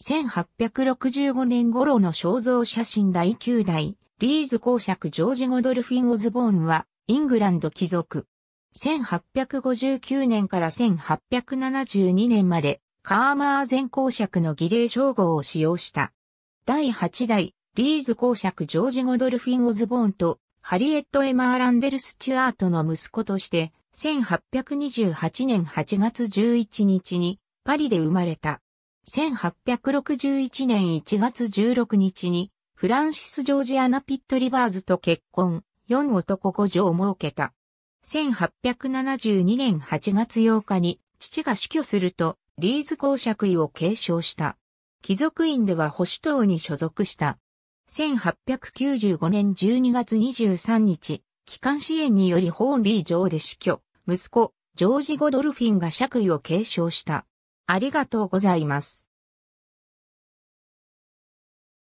1865年頃の肖像写真第9代、リーズ公爵ジョージ・ゴドルフィン・オズボーンは、イングランド貴族。1859年から1872年まで、カーマー前公爵の儀礼称号を使用した。第8代、リーズ公爵ジョージ・ゴドルフィン・オズボーンと、ハリエット・エマー・ランデル・スチュアートの息子として、1828年8月11日にパリで生まれた。1861年1月16日に、フランシス・ジョージアナ・ピット・リバーズと結婚、4男5女を設けた。1872年8月8日に、父が死去すると、リーズ公爵位を継承した。貴族院では保守党に所属した。1895年12月23日、機関支援によりホーンビー城で死去、息子、ジョージ・ゴドルフィンが爵位を継承した。ありがとうございます。